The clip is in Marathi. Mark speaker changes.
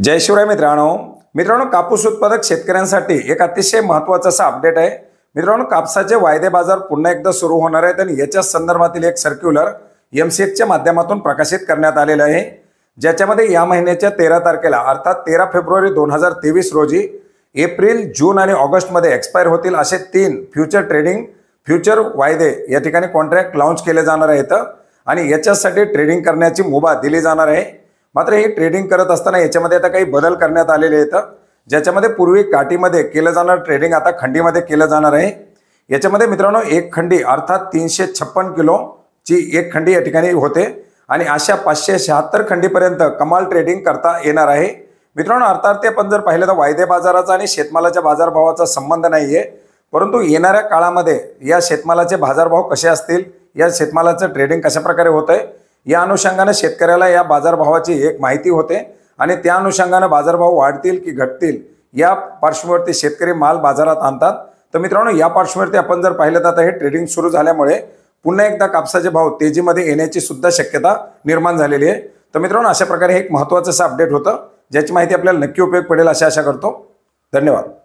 Speaker 1: जय शिवराय मित्रांनो मित्रांनो कापूस उत्पादक शेतकऱ्यांसाठी एक अतिशय महत्वाचं असा अपडेट आहे मित्रांनो कापसाचे वायदे बाजार पुन्हा एकदा सुरू होणार आहेत आणि याच्या संदर्भातील एक सर्क्युलर एम सी च्या माध्यमातून प्रकाशित करण्यात आलेलं आहे ज्याच्यामध्ये या महिन्याच्या तेरा तारखेला अर्थात तेरा फेब्रुवारी दोन हजार तेवीस रोजी एप्रिल जून आणि ऑगस्टमध्ये एक्सपायर होतील असे तीन फ्युचर ट्रेडिंग फ्युचर वायदे या ठिकाणी कॉन्ट्रॅक्ट लाँच केले जाणार आहेत आणि याच्यासाठी ट्रेडिंग करण्याची मुभा दिली जाणार आहे मात्र हे ट्रेडिंग करत असताना याच्यामध्ये आता काही बदल करण्यात आलेले आहेत ज्याच्यामध्ये पूर्वी काठीमध्ये केलं जाणार ट्रेडिंग आता खंडीमध्ये केलं जाणार आहे याच्यामध्ये मित्रांनो एक खंडी अर्थात तीनशे छप्पन किलोची एक खंडी या ठिकाणी होते आणि अशा पाचशे शहात्तर खंडीपर्यंत कमाल ट्रेडिंग करता येणार आहे मित्रांनो अर्थात ते पण जर पाहिलं तर वायदे बाजाराचा आणि शेतमालाच्या बाजारभावाचा संबंध नाही आहे परंतु येणाऱ्या काळामध्ये या शेतमालाचे बाजारभाव कसे असतील या शेतमालाचं ट्रेडिंग कशाप्रकारे होतं आहे या अनुषंगाने शेतकऱ्याला या बाजारभावाची एक माहिती होते आणि त्या अनुषंगाने बाजारभाव वाढतील की घटतील या पार्श्ववरती शेतकरी माल बाजारात आणतात तर मित्रांनो या पार्श्ववरती आपण जर पाहिलं तर आता हे ट्रेडिंग सुरू झाल्यामुळे पुन्हा एकदा कापसाचे भाव तेजीमध्ये येण्याची सुद्धा शक्यता निर्माण झालेली आहे तर मित्रांनो अशा प्रकारे हे एक महत्त्वाचं असं अपडेट होतं ज्याची माहिती आपल्याला नक्की उपयोग पडेल अशा आशा करतो धन्यवाद